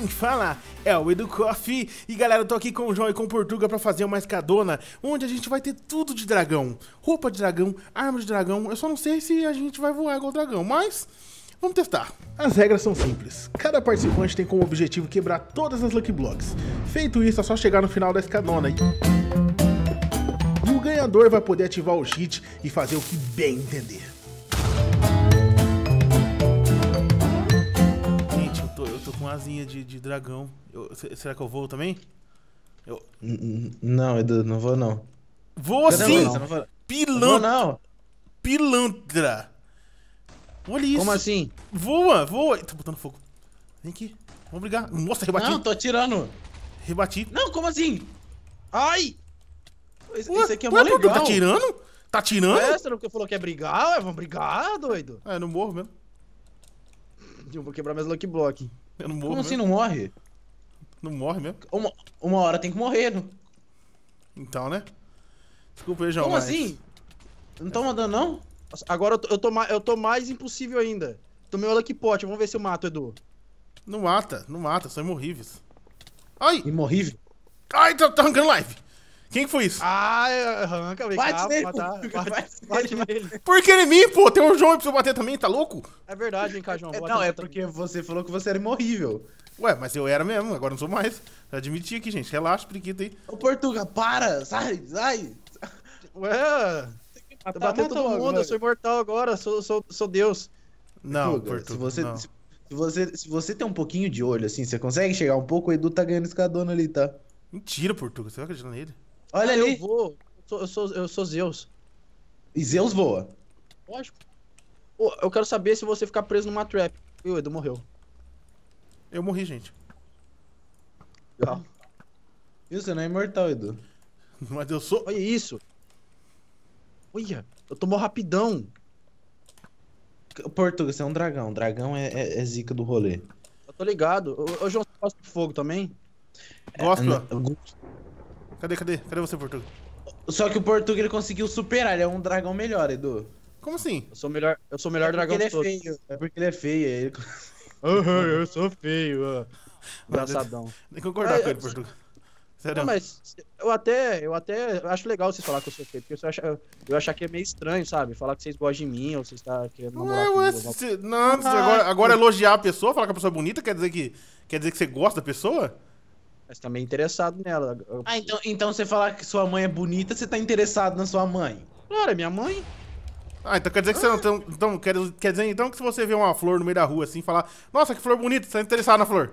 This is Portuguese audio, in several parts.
quem fala é o Edu Coffee. E galera, eu tô aqui com o João e com o Portuga pra fazer uma escadona, onde a gente vai ter tudo de dragão. Roupa de dragão, arma de dragão, eu só não sei se a gente vai voar igual dragão, mas... Vamos testar. As regras são simples. Cada participante tem como objetivo quebrar todas as Lucky Blocks. Feito isso, é só chegar no final da escadona e... E o ganhador vai poder ativar o cheat e fazer o que bem entender. asinha de, de dragão. Eu, será que eu vou também? Eu... Não, Edu, não vou não. Vou assim. Vou... Pilantra! Vou, não. Pilantra! Olha isso! Como assim? Voa, voa! Tá botando fogo. Vem aqui. Vamos brigar. Nossa, rebati. Não, tô atirando. Rebati. Não, como assim? Ai! Esse, ué, esse aqui é ué, tá legal. Tá atirando? Tá atirando? É, será que falou que é brigar? Ué, vamos brigar, doido. É, não morro mesmo. Eu vou quebrar mais Lucky Block. Eu não morro. Como assim não morre? Não morre mesmo? Uma, uma hora tem que morrer, não? Então, né? Desculpa aí, João. Como mas... assim? Não tão mandando, não? Agora eu tô, eu tô, mais, eu tô mais impossível ainda. Tomei o Lucky Pot, vamos ver se eu mato, Edu. Não mata, não mata, são imorríveis. É Ai! Imorrível? Ai, tá, tá arrancando live! Quem que foi isso? Ah, arranca, vem bate cá, nele, matar, tá. bate, bate, bate, nele. Por que ele mim, pô? Tem um João pra precisa bater também, tá louco? É verdade, hein, Cajão. É, não, é porque também. você falou que você era imorrível. Ué, mas eu era mesmo, agora não sou mais. Admiti aqui, gente. Relaxa, periquita aí. Ô, Portuga, para! Sai, sai! Ué! Tá tá, eu bati todo mundo, agora. eu sou imortal agora, sou, sou, sou Deus. Não, Portuga, se você, não. Se, se, você, se você tem um pouquinho de olho, assim, você consegue chegar um pouco, o Edu tá ganhando escadona ali, tá? Mentira, Portuga, você vai acreditar nele? Olha ah, ali. Eu vou. Eu sou, eu sou, Zeus. E Zeus voa. Lógico. Pô, eu quero saber se você ficar preso numa trap. E o Edu morreu. Eu morri, gente. Legal. Ah. Isso, você não é imortal, Edu. Mas eu sou. Olha isso. Olha, eu tomou rapidão. Português você é um dragão. Dragão é, é, é zica do rolê. Eu tô ligado. Ô, João, você gosta de fogo também? Gosto. É, Cadê, cadê? Cadê você, Portuga? Só que o Portuga ele conseguiu superar, ele é um dragão melhor, Edu. Como assim? Eu sou melhor, eu sou melhor é dragão ele é feio. É porque ele é feio, é ele... eu sou feio. Engraçadão. Nem Tem que concordar ah, com ele, Portuga. Sério. Não, mas eu até, eu até acho legal vocês falar que eu sou feio, porque eu, acho, eu achar que é meio estranho, sabe? Falar que vocês gostam de mim ou vocês estão tá querendo namorar é, Ué, ué, você, não, não ah, agora, agora elogiar a pessoa, falar que a pessoa é bonita, quer dizer que, quer dizer que você gosta da pessoa? Mas também interessado nela. Ah, então, então você falar que sua mãe é bonita, você tá interessado na sua mãe? Claro, é minha mãe. Ah, então quer dizer que você não. Então, quer, quer dizer então que se você vê uma flor no meio da rua assim falar, nossa, que flor bonita, você tá interessado na flor?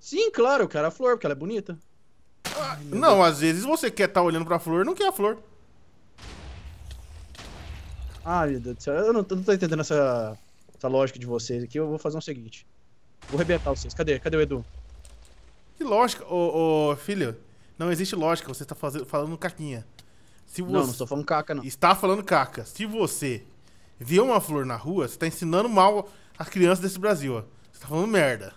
Sim, claro, eu quero a flor, porque ela é bonita. Ah, Ai, não, Deus. às vezes você quer estar tá olhando pra flor não quer a flor. Ah, meu Deus do céu, eu não, eu não tô entendendo essa, essa lógica de vocês aqui. Eu vou fazer o um seguinte: vou arrebentar vocês. Cadê? Cadê o Edu? Que lógica, ô, ô, filho, não existe lógica, você está fazendo, falando caquinha. Se você não, não estou falando caca, não. Está falando caca. Se você vê uma flor na rua, você está ensinando mal as crianças desse Brasil, Você está falando merda.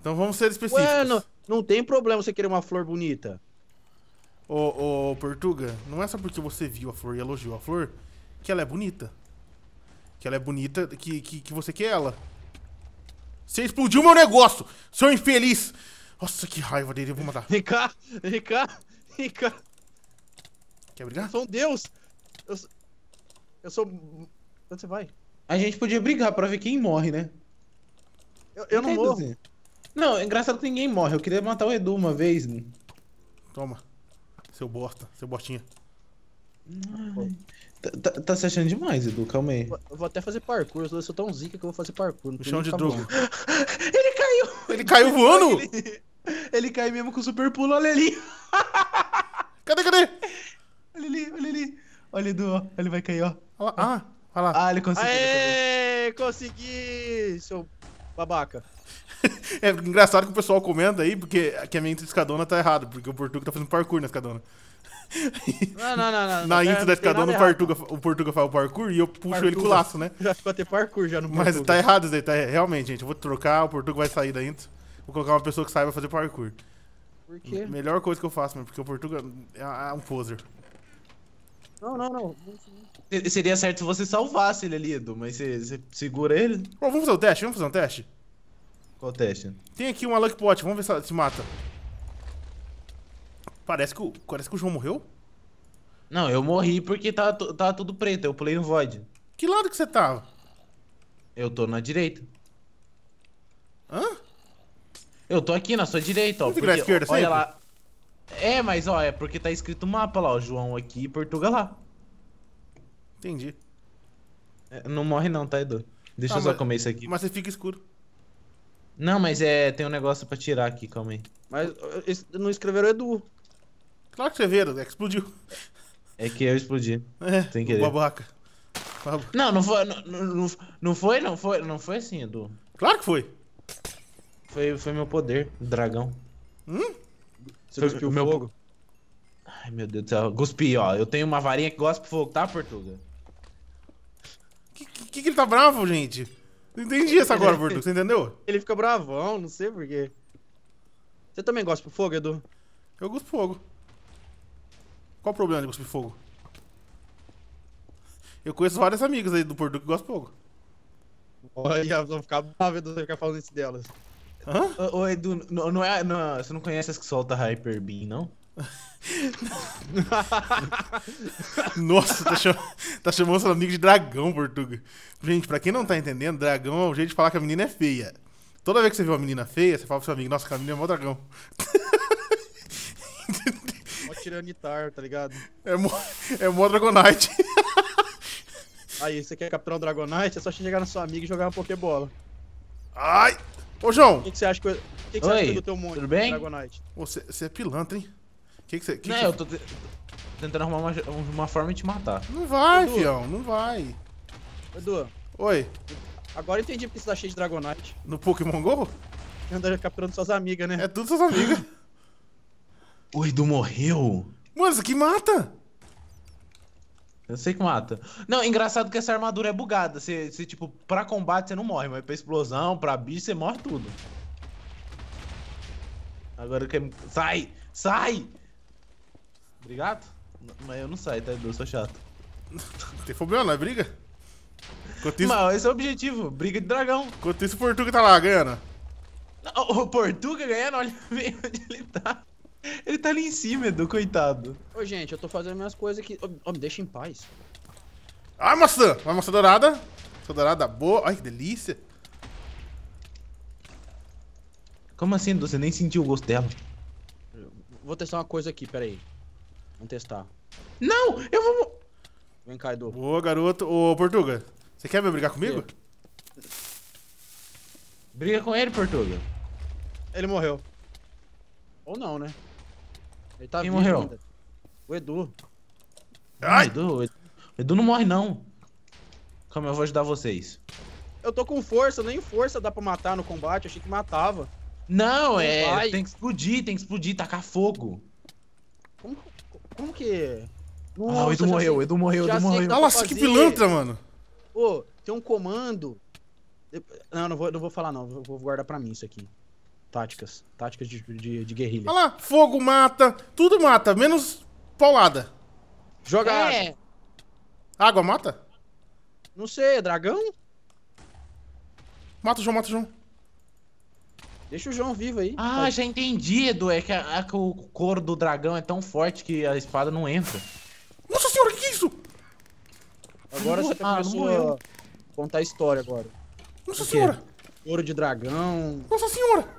Então vamos ser específicos. Ué, não, não tem problema você querer uma flor bonita. Ô, ô, Portuga, não é só porque você viu a flor e elogiou a flor que ela é bonita. Que ela é bonita, que, que, que você quer ela. Você explodiu meu negócio, seu infeliz! Nossa, que raiva dele, eu vou matar. Vem cá, vem cá, vem cá. Quer brigar? Eu sou um deus. Eu sou... Eu sou... Onde você vai? A gente podia brigar pra ver quem morre, né? Eu, eu não morro. Não, é engraçado que ninguém morre. Eu queria matar o Edu uma vez. Né? Toma. Seu bosta, seu bostinha. Tá, tá, tá, se achando demais, Edu, calma aí. Eu vou até fazer parkour, eu sou tão zica que eu vou fazer parkour. No chão de droga. Ele caiu! Ele caiu voando! Ele... Ele cai mesmo com o super pulo, olha ali. Cadê, cadê? Olha ali, olha ali. Olha, Edu, ó. Ele vai cair, ó. Ah, ah, olha lá. Ah, ele conseguiu. Aê, consegui, seu babaca. é engraçado que o pessoal comenta aí, porque aqui a minha escadona tá errada, porque o Portuga tá fazendo parkour na escadona. Não, não, não, não. Na intro da escadona, o Portuga, o Portuga faz o parkour e eu puxo ele com o laço, né? Já ficou até parkour já no Portuga. Mas tá errado isso tá? Realmente, gente, eu vou trocar, o Portuga vai sair da intro vou colocar uma pessoa que saiba fazer parkour. Por quê? Melhor coisa que eu faço, mano, porque o Portuga é, é um poser. Não, não, não. Seria certo se você salvasse ele ali, Edu, mas você, você segura ele? Ó, vamos fazer um teste, vamos fazer um teste? Qual teste? Tem aqui uma Luck Pot, vamos ver se se mata. Parece que, o, parece que o João morreu? Não, eu morri porque tava, tá, tava tá tudo preto, eu pulei no Void. Que lado que você tava? Eu tô na direita. Hã? Eu tô aqui na sua direita, ó. Você a esquerda, olha lá. É, mas ó, é porque tá escrito mapa lá, ó. João aqui e Portugal lá. Entendi. É, não morre não, tá, Edu? Deixa ah, eu só mas, comer isso aqui. Mas você fica escuro. Não, mas é. Tem um negócio pra tirar aqui, calma aí. Mas não escreveram Edu. Claro que escreveram, é né? que explodiu. É que eu explodi. É, tem que babaca. Não, não foi, não, não, não foi, não foi, não foi assim, Edu. Claro que foi. Foi, foi meu poder, dragão. Hum? Você foi, cuspiu meu... fogo? Ai, meu Deus do céu. Cuspi, ó. Eu tenho uma varinha que gosta de fogo, tá, Portuga? Que, que, que ele tá bravo, gente? Não entendi essa agora, Portuga. Você entendeu? Ele fica bravão, não sei porquê. Você também gosta de fogo, Edu? Eu gosto de fogo. Qual o problema de cuspir fogo? Eu conheço várias amigas aí do Portuga que gostam de fogo. Olha, vão ficar bravo, Edu, ficar falando isso delas. Hã? Ô, Edu, não, não é, não, você não conhece as que solta Hyper Beam, não? Nossa, tá, cham... tá chamando seu amigo de dragão, Portuga. Gente, pra quem não tá entendendo, dragão é o jeito de falar que a menina é feia. Toda vez que você vê uma menina feia, você fala pro seu amigo, nossa, a menina é mó dragão. Mó tiranitar, tá ligado? É mó, é mó Dragonite. Aí, você quer capturar um Dragonite? É só chegar no seu amigo e jogar uma Pokébola. Ai! Ô, João! O que, que você acha que eu... O que, que Oi, acha do teu monte, tudo bem? Você, você é pilantra, hein? O que, que você. Que não, que eu tô te... tentando arrumar uma, uma, forma de te matar. Não vai, Edu. fião, não vai. Edu. Oi. Agora eu entendi porque você tá cheio de Dragonite. No Pokémon GO? anda capturando suas amigas, né? É tudo suas amigas. o Edu morreu? Mano, isso aqui mata! Eu sei que mata. Não, engraçado que essa armadura é bugada. Você, você tipo, pra combate você não morre, mas pra explosão, pra bicho, você morre tudo. Agora eu quero... É- Sai! Sai! Obrigado? N mas eu não saio, tá? Eu sou chato. Não tem problema, não é briga? isso... Mas esse é o objetivo, briga de dragão. Enquanto isso, o Portuga tá lá ganhando. O Portuga ganhando, olha bem onde ele tá. Ele tá ali em cima, Edu, coitado. Ô, gente, eu tô fazendo minhas coisas aqui. Ô, me deixa em paz. Ah, maçã! Uma maçã dourada. Maçã dourada boa. Ai, que delícia. Como assim, Edu? Você nem sentiu o gosto dela. Vou testar uma coisa aqui, peraí. Vamos testar. Não! Eu vou... Vem cá, Edu. Boa, garoto. Ô, Portuga, você quer me brigar comigo? Briga com ele, Portuga. Ele morreu. Ou não, né? Ele tá Quem morreu? Ainda. O Edu. Ai! Edu, Edu, Edu não morre, não. Calma, eu vou ajudar vocês. Eu tô com força, nem força dá pra matar no combate, eu achei que matava. Não, não é. Vai. Tem que explodir, tem que explodir, tacar fogo. Como, como que. Ah, Nossa, ah, o Edu morreu, o Edu morreu, o Edu morreu. Que Nossa, que pilantra, mano. Pô, tem um comando. Não, não vou, não vou falar, não. Vou, vou guardar pra mim isso aqui. Táticas. Táticas de, de, de guerrilha. Olha lá, fogo mata, tudo mata, menos paulada. Joga é. água. Água mata? Não sei, é dragão? Mata o João, mata o João. Deixa o João vivo aí. Ah, Pode. já entendi, Edu. É que, a, o couro do dragão é tão forte que a espada não entra. Nossa senhora, que é isso? Agora você ah, começou a contar a história agora. Nossa senhora! Couro de dragão. Nossa senhora!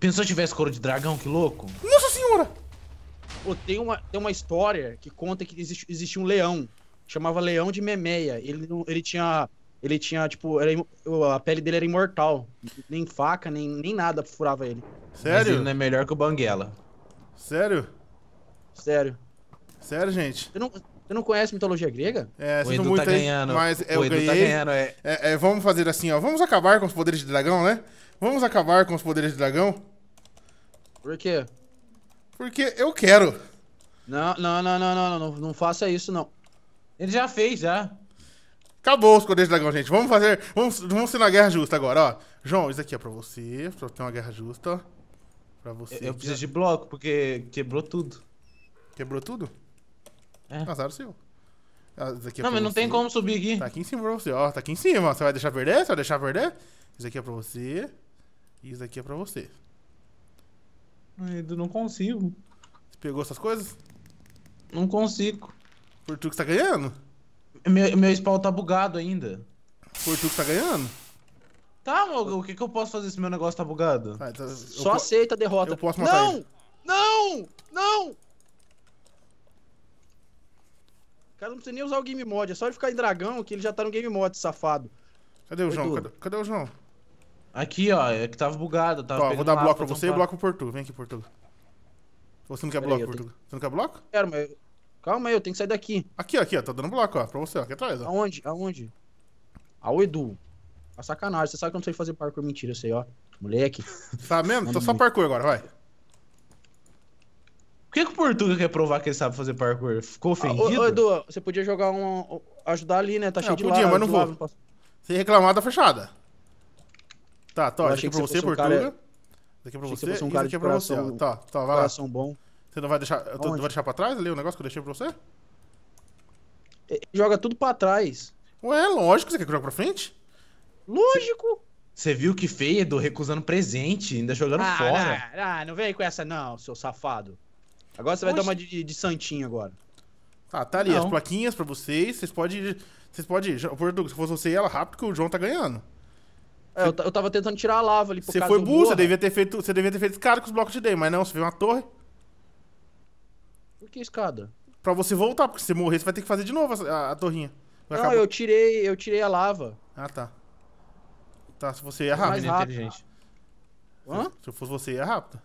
Pensou se tivesse couro de dragão, que louco? Nossa senhora! Pô, tem, uma, tem uma história que conta que existe, existia um leão. Chamava Leão de Memeia. Ele, ele tinha. Ele tinha, tipo, era, a pele dele era imortal. Nem faca, nem, nem nada furava ele. Sério? Mas ele não é melhor que o Banguela. Sério? Sério. Sério, gente? Você não, você não conhece mitologia grega? É, o Edu tá muito tá aí, ganhando. Mas é, o Edu tá ganhei. tá ganhando, é. É, é. Vamos fazer assim, ó. Vamos acabar com os poderes de dragão, né? Vamos acabar com os poderes de dragão. Por quê? Porque eu quero. Não, não, não, não, não, não, não faça isso, não. Ele já fez, já. Acabou os cordeiros do dragão, gente. Vamos fazer. Vamos, vamos ser na guerra justa agora, ó. João, isso aqui é pra você, pra ter uma guerra justa. Pra você. Eu, eu preciso de bloco, porque quebrou tudo. Quebrou tudo? É. Azar o seu. Ah, aqui é não, mas não você. tem como subir aqui. Tá aqui em cima pra você, ó. Tá aqui em cima. Você vai deixar perder? Você vai deixar perder? Isso aqui é pra você. Isso aqui é pra você. Eu não consigo. Você pegou essas coisas? Não consigo. Por tu que tá ganhando? Meu, meu spawn tá bugado ainda. Por tu que tá ganhando? Tá, o que, que eu posso fazer se meu negócio tá bugado? Ah, então Só aceita a derrota. Eu posso matar Não! Ele. Não! Não! Cara, não precisa nem usar o game mod, é só ele ficar em dragão que ele já tá no game mod, safado. Cadê o João? Cadê, cadê o João? Aqui, ó, é que tava bugado. Tava ó, vou dar bloco pra você e bloco pro Portugal. Vem aqui, Portu. Você não quer Pera bloco, Portu? Tenho... Você não quer bloco? Quero, mas. Calma aí, eu tenho que sair daqui. Aqui, ó, aqui, ó. Tá dando bloco, ó, pra você, ó. Aqui atrás, ó. Aonde? Aonde? Ao ah, Edu. A tá sacanagem. Você sabe que eu não sei fazer parkour mentira, sei, ó. Moleque. Tá mesmo? Tá só parkour agora, vai. Por que, que o Portuga quer provar que ele sabe fazer parkour? Ficou ah, ofendido? ô, Edu, você podia jogar um. ajudar ali, né? Tá cheio não, de podia, mas não vou. Sem não Se reclamar, tá fechada. Tá, tá. Isso aqui é pra você, você um Portuga. Cara... aqui pra você. um aqui é pra você. É tá, tá, vai lá. bom. Você não vai deixar, não vai deixar pra trás ali o negócio que eu deixei pra você? Ele é, joga tudo pra trás. Ué, lógico. Você quer que jogue pra frente? Lógico. Você viu que feio do recusando presente, ainda jogando ah, fora. Ah, não vem com essa não, seu safado. Agora você vai dar uma de, de, santinho agora. Tá, tá ali não. as plaquinhas pra vocês. Vocês podem... Vocês podem... Portuga, se fosse você e ela rápido que o João tá ganhando. É, eu, eu tava tentando tirar a lava ali. Você foi burro, você devia ter feito. Você devia ter feito escada com os blocos de day, mas não, você fez uma torre. Por que escada? Pra você voltar, porque se você morrer, você vai ter que fazer de novo a, a, a torrinha. Vai não, acabar. eu tirei, eu tirei a lava. Ah, tá. Tá, se você ia rápido. É mais inteligente. Hã? Se, se eu fosse você, ia rápido.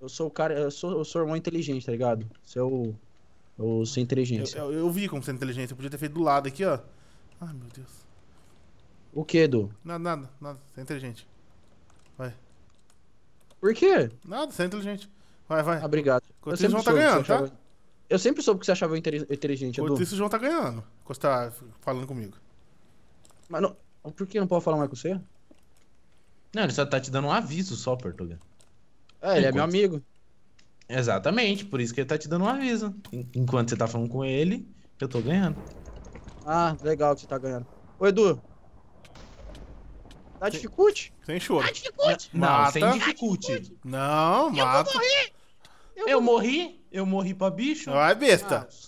Eu sou o cara, eu sou, eu sou o irmão inteligente, tá ligado? Você é o. Eu é sou inteligente. Eu, eu, eu vi como você é inteligente, eu podia ter feito do lado aqui, ó. Ai, meu Deus. O que, Edu? Nada, nada, nada. Você é inteligente. Vai. Por quê? Nada, você é inteligente. Vai, vai. Ah, obrigado. Vocês vão estar João tá ganhando, tá? achava... tá? Eu sempre soube que você achava inteligente, Edu. Enquanto isso, o João tá ganhando. Costa você tá falando comigo. Mas não... Por que não pode falar mais com você? Não, ele só tá te dando um aviso só, português. É, ele Enquanto... é meu amigo. Exatamente, por isso que ele tá te dando um aviso. Enquanto você tá falando com ele, eu tô ganhando. Ah, legal que você tá ganhando. Ô, Edu, Dá dificulte? Sem choro. Dá dificulte? Não, mata. sem dificulte. Não, mata. Eu morri. Eu, eu morri. morri? Eu morri pra bicho? Não, é besta. Ah.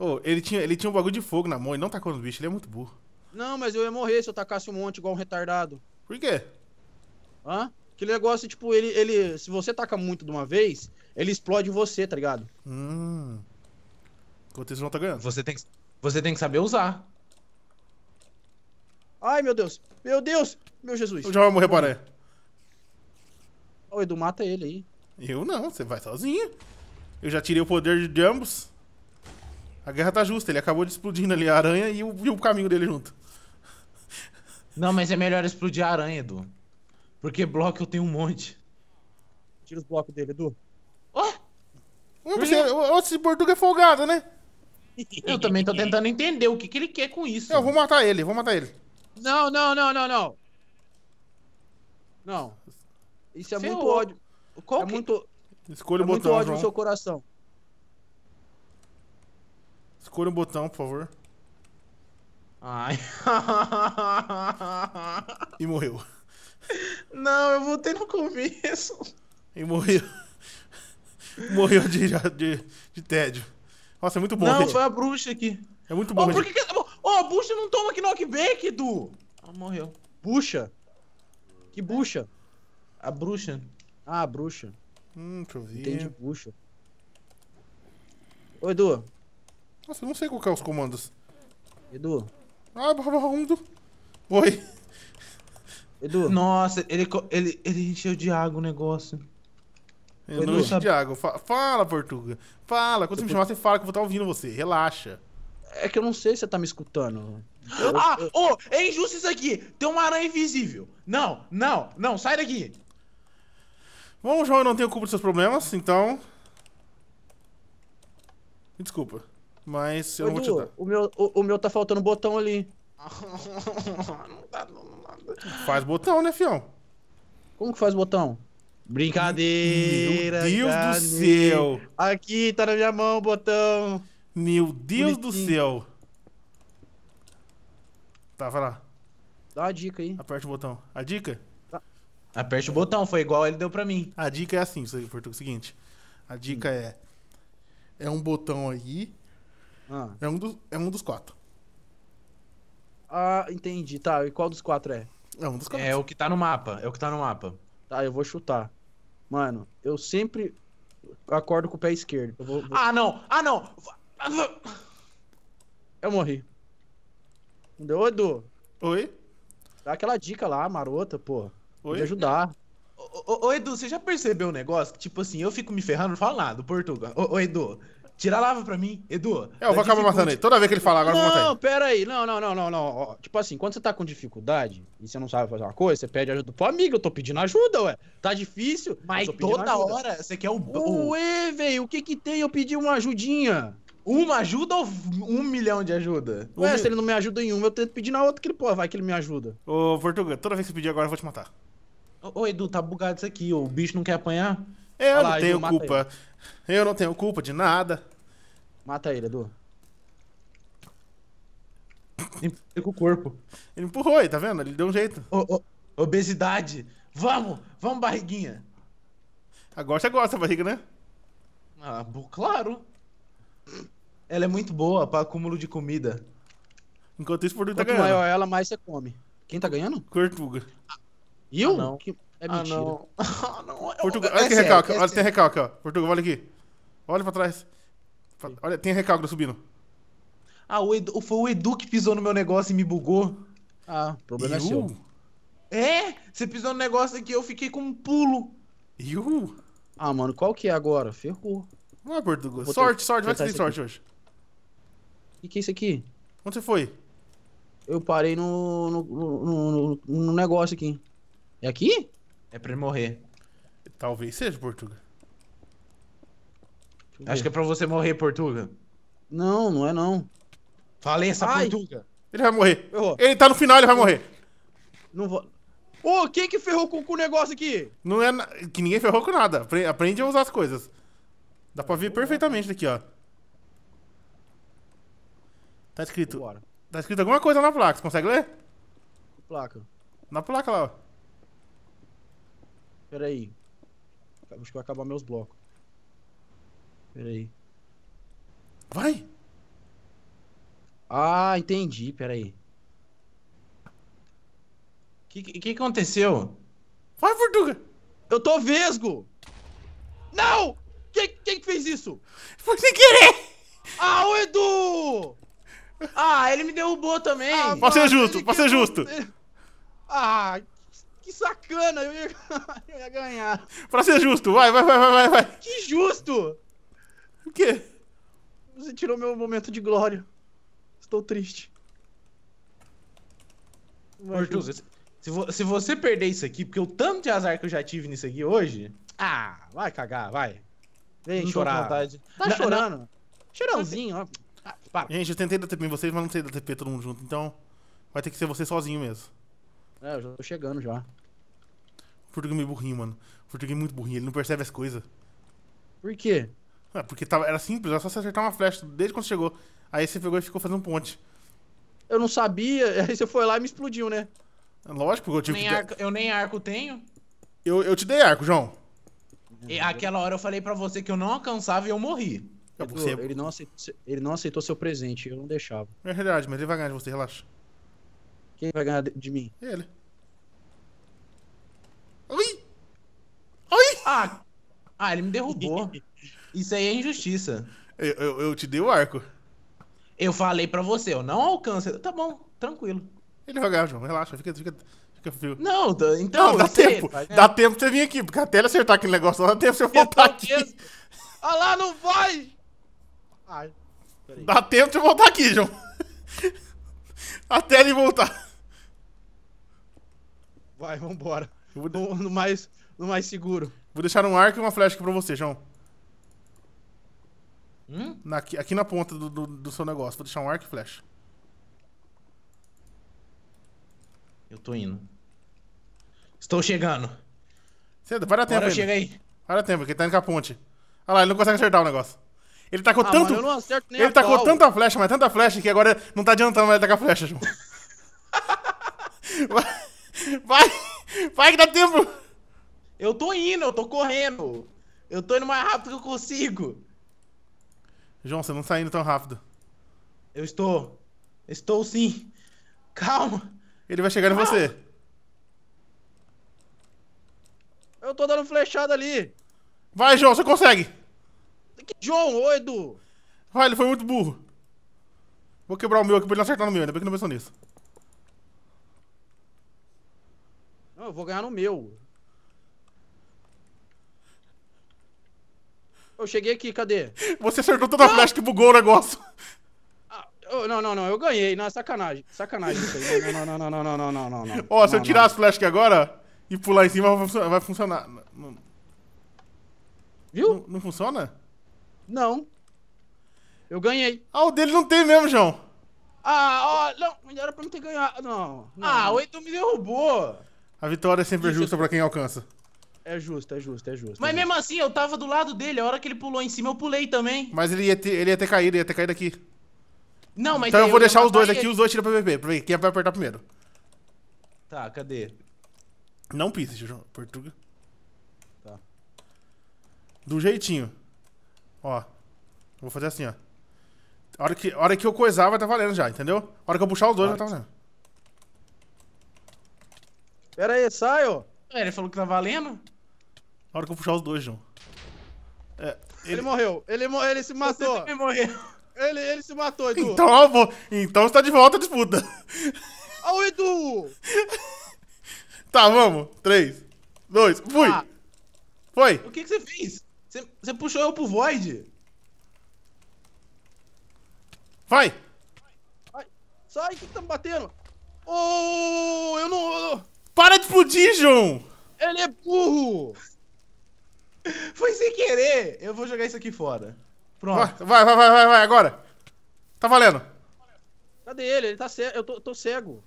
Oh, ele, tinha, ele tinha um bagulho de fogo na mão e não tacou no bicho, ele é muito burro. Não, mas eu ia morrer se eu tacasse um monte igual um retardado. Por quê? Hã? Aquele negócio, tipo, ele, ele. Se você taca muito de uma vez, ele explode você, tá ligado? Hum. Enquanto isso não tá ganhando. Você tem que, você tem que saber usar. Ai, meu Deus. Meu Deus. Meu Jesus. Já vai morrer para aí. O Edu mata ele aí. Eu não, você vai sozinho. Eu já tirei o poder de ambos. A guerra tá justa, ele acabou de explodindo ali a aranha e o, e o caminho dele junto. Não, mas é melhor explodir a aranha, Edu. Porque bloco eu tenho um monte. Tira os blocos dele, Edu. Ó! Oh! você, esse Portuga é folgado, né? Eu também tô tentando entender o que, que ele quer com isso. Eu vou matar ele, vou matar ele. Não, não, não, não, não. Não. Isso é muito ódio. Qual é que... muito. Escolha é o botão. Muito ódio João. no seu coração. Escolha um botão, por favor. Ai. e morreu. Não, eu voltei no começo. E morreu. Morreu de, de, de tédio. Nossa, é muito bom. Não, gente. foi a bruxa aqui. É muito bom. Oh, por que, que Pô, bucha não toma knockback, Edu! Ela morreu. Bucha? Que bucha? A bruxa. Ah, a bruxa. Hum, deixa eu ver. Entendi, bucha. Ô, Edu. Nossa, eu não sei qual que é os comandos. Edu. Ah, barbundo. Oi. Edu. Nossa, ele, ele, ele encheu de água o negócio. Eu não enchi de água. Fala, Portuga. Fala. Quando você, você me chamar, você fala que eu vou estar ouvindo você. Relaxa. É que eu não sei se você tá me escutando. Eu, ah, eu... oh, é injusto isso aqui. Tem uma aranha invisível. Não, não, não, sai daqui. Bom, João, eu não tenho culpa dos seus problemas, então... Me desculpa, mas eu não vou te dar. O meu, o, o meu tá faltando um botão ali. não tá dando nada. Faz botão, né, fião? Como que faz botão? Brincadeira, Meu Deus do céu! Aqui, tá na minha mão o botão. Meu Deus Bonitinho. do céu. Tá, vai lá. Dá uma dica aí. Aperte o botão. A dica? Tá. Aperte o botão, foi igual ele deu pra mim. A dica é assim, Portugal, é o seguinte. A dica hum. é. É um botão aí. Ah. É, um do, é um dos quatro. Ah, entendi. Tá, e qual dos quatro é? É um dos quatro. É o que tá no mapa. É o que tá no mapa. Tá, eu vou chutar. Mano, eu sempre acordo com o pé esquerdo. Vou, vou... Ah, não! Ah, não! Eu morri. Entendeu, Edu? Oi? Dá aquela dica lá, marota, pô. Oi? Me ajudar. Ô, Edu, você já percebeu um negócio? Que, tipo assim, eu fico me ferrando, não Portugal. Ô, ô, Edu, tira a lava pra mim, Edu. É, eu vou acabar matando ele. Toda vez que ele falar, agora não, eu vou matar ele. Não, pera aí. Não, não, não, não, não. Tipo assim, quando você tá com dificuldade e você não sabe fazer uma coisa, você pede ajuda pro amigo. Eu tô pedindo ajuda, ué. Tá difícil. Mas toda ajuda. hora você quer o. Ué, velho, o que que tem? Eu pedi uma ajudinha. Uma ajuda ou um milhão de ajuda? Um mil... se ele não me ajuda em uma, eu tento pedir na outra que ele, pô, vai que ele me ajuda. Ô, Portuga, toda vez que você pedir agora, eu vou te matar. Ô, ô, Edu, tá bugado isso aqui, o bicho não quer apanhar? Eu Olha não lá, tenho Edu, culpa. Eu não tenho culpa de nada. Mata ele, Edu. Empurrei com o corpo. Ele empurrou aí, tá vendo? Ele deu um jeito. Ô, ô, obesidade. Vamos, vamos, barriguinha. Agora você gosta da barriga, né? Ah, claro. Ela é muito boa pra acúmulo de comida. Enquanto isso, o Portugal tá ganhando. maior ela, mais você come. Quem tá ganhando? Cortuga. Ah, eu? Ah, não. Que... É ah, mentira. Ah, não. ah, é não. Portugal, é olha é que sério, recalque. É olha, tem recalque, ó. Portugal, olha aqui. Olha pra trás. Olha, tem recalque subindo. Ah, o Edu, foi o Edu que pisou no meu negócio e me bugou. Ah, o problema é eu? é seu. É? Você pisou no negócio aqui eu fiquei com um pulo. Iu. Ah, mano, qual que é agora? Ferrou. Não é, Portugal. Sorte, sorte. Vai que tem sorte aqui. hoje que, que é isso aqui? Onde você foi? Eu parei no, no, no, no, no negócio aqui. É aqui? É pra ele morrer. Talvez seja, Portuga. Acho que é pra você morrer, Portuga. Não, não é não. Falei essa Ai. Portuga. Ele vai morrer. Errou. Ele tá no final, ele vai morrer. Não vou... Ô, quem que ferrou com, com, o negócio aqui? Não é... Na... Que ninguém ferrou com nada. Aprende a usar as coisas. Dá pra ver perfeitamente daqui, ó. Tá escrito. Bora. Tá escrito alguma coisa na placa, você consegue ler? Placa. Na placa lá, ó. Pera aí. Acho que vai acabar meus blocos. Pera aí. Vai! Ah, entendi, pera aí. O que, que, que aconteceu? Vai, Fortuga! Eu tô vesgo! Não! Quem, quem fez isso? Foi sem querer! Ah, o Edu! Ah, ele me derrubou também. Ah, pra ser justo, pra ser justo. Ah, que sacana, eu ia, eu ia ganhar. Pra ser justo, vai, vai, vai, vai, vai. Que justo? O quê? Você tirou meu momento de glória. Estou triste. Arthur, se, se você perder isso aqui, porque o tanto de azar que eu já tive nisso aqui hoje. Ah, vai cagar, vai. Vem chorar. Tá chorando. Chorãozinho, Cheirãozinho, ó. Para. Gente, eu tentei dar TP em vocês, mas não sei dar TP todo mundo junto, então vai ter que ser você sozinho mesmo. É, eu já tô chegando já. O português é meio burrinho, mano. O português é muito burrinho, ele não percebe as coisas. Por quê? É, porque tava, era simples, era só você acertar uma flecha desde quando chegou. Aí você pegou e ficou fazendo ponte. Eu não sabia, aí você foi lá e me explodiu, né? Lógico, porque eu tive nem que... arco, Eu nem arco tenho. Eu, eu te dei arco, João. E aquela hora eu falei pra você que eu não alcançava e eu morri. Edu, você... ele, não aceitou, ele não aceitou seu presente, eu não deixava. É verdade, mas ele vai ganhar de você, relaxa. Quem vai ganhar de, de mim? Ele. Oi! Oi! Ah, ah ele me derrubou. Isso aí é injustiça. Eu, eu, eu, te dei o arco. Eu falei pra você, eu não alcancei. Tá bom, tranquilo. Ele vai ganhar, João, relaxa, fica, fica, não, então. Não, então, dá tempo. dá tempo pra você vir aqui, porque até ele acertar aquele negócio dá tempo pra você voltar aqui. Olha lá, não vai! Ai. Ah, peraí. Dá tempo de voltar aqui, João. Até ele voltar. Vai, vambora. Vou... No, no, mais, no mais seguro. Vou deixar um arco e uma flecha aqui pra você, João. Hum? Na, aqui, aqui na ponta do, do, do, seu negócio. Vou deixar um arco e flecha. Eu tô indo. Estou chegando. Você, vai dar tempo Bora, aí. Vai dar tempo, porque ele tá indo com a ponte. Olha lá, ele não consegue acertar o negócio. Ele tacou tá ah, tanto. Mano, ele tacou tá tanta flecha, mas tanta flecha que agora não tá adiantando mais tacar flecha, João. vai, vai, vai que dá tempo. Eu tô indo, eu tô correndo. Eu tô indo mais rápido que eu consigo. João, você não tá indo tão rápido. Eu estou. Estou sim. Calma. Ele vai chegar em você. Eu tô dando flechada ali. Vai, João, você consegue que John, ô Edu? Vai, ele foi muito burro. Vou quebrar o meu aqui pra ele não acertar no meu, ainda bem que não pensou nisso. Não, eu vou ganhar no meu. Eu cheguei aqui, cadê? Você acertou toda a flash que bugou o negócio. Ah, não, não, não, eu ganhei. Não, é sacanagem. Sacanagem isso aí. Não, não, não, não, não, não, não, não. não. Ó, se eu tirar não. as flash aqui agora e pular em cima, vai funcionar. Vai funcionar. Viu? Não, não funciona? Não. Eu ganhei. Ah, o dele não tem mesmo, João. Ah, ó, não, melhor pra não ter ganhado. Não, não. Ah, o Edu me derrubou. A vitória é sempre Isso. justa pra quem alcança. É justo, é justo, é justo. Mas é mesmo assim, eu tava do lado dele, a hora que ele pulou em cima, eu pulei também. Mas ele ia ter, ele ia ter caído, ia ter caído aqui. Não, mas. Então eu vou deixar os dois ele. aqui, os dois tiram pra beber. Pra ver quem vai apertar primeiro. Tá, cadê? Não pisa, João. Portuga. Tá. Do jeitinho. Ó. Vou fazer assim, ó. A hora que, a hora que eu coisar vai tá valendo já, entendeu? A hora que eu puxar os dois vai tá valendo. Pera aí, saio! É, ele falou que tá valendo? A hora que eu puxar os dois, João. É, ele... ele... morreu. Ele, mo ele se matou. Ele morreu. Ele, ele se matou, Edu. Então, eu vou... então você tá de volta à disputa. Ó o Edu! tá, vamos. Três, dois, fui. Ah. Foi. O que, que você fez? Você puxou eu pro Void. Vai! Sai, o que, que tá me batendo? Oh, eu não, Para de explodir, João! Ele é burro! Foi sem querer! Eu vou jogar isso aqui fora. Pronto. Vai, vai, vai, vai, vai, agora! Tá valendo! Cadê ele? Ele tá cego. Eu tô, tô cego.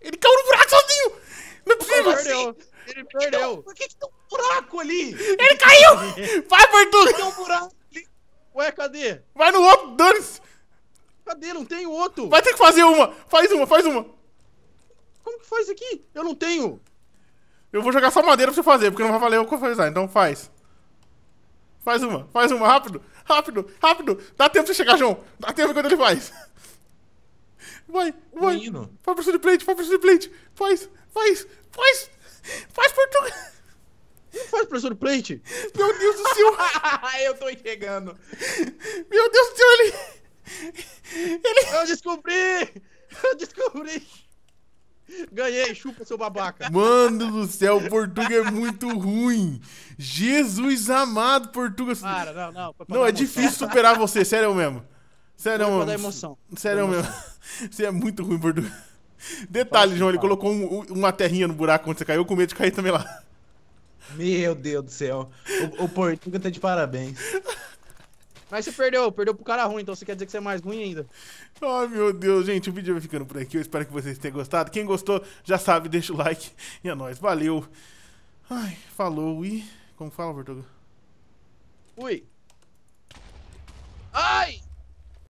Ele caiu no buraco sozinho! Ele perdeu. Ele perdeu. Por que, que tem um buraco ali? Ele caiu! Vai, Bertulli! Tem um buraco ali. Ué, cadê? Vai no outro, dane-se! Cadê? Não tem outro! Vai ter que fazer uma! Faz uma, faz uma! Como que faz aqui? Eu não tenho! Eu vou jogar só madeira pra você fazer, porque não vai valer o que eu fazer. então faz. Faz uma, faz uma, rápido, rápido, rápido. Dá tempo de você chegar, João. Dá tempo quando ele faz. Vai, vai. Menino. Vai pro plate, vai pro plate. Faz. Faz, faz, faz Portugal. Não faz professor Plate? Meu Deus do céu! eu tô enxergando. Meu Deus do céu, ele... ele... Eu descobri! Eu descobri! Ganhei, chupa seu babaca. Mano do céu, Portuga é muito ruim. Jesus amado, Portuga. Para, não, não. Não, é difícil superar você, sério mesmo. Sério mesmo. Sério mesmo. Você é muito ruim, Portuga. Detalhe, João, ele colocou um, uma terrinha no buraco quando você caiu, com medo de cair também lá. Meu Deus do céu. O, o Portuga tá de parabéns. Mas você perdeu, perdeu pro cara ruim, então você quer dizer que você é mais ruim ainda. Ai, oh, meu Deus, gente, o vídeo vai ficando por aqui. Eu espero que vocês tenham gostado. Quem gostou, já sabe, deixa o like. E é nóis, valeu. Ai, falou e... Como fala, Portuga? Ui. Ai!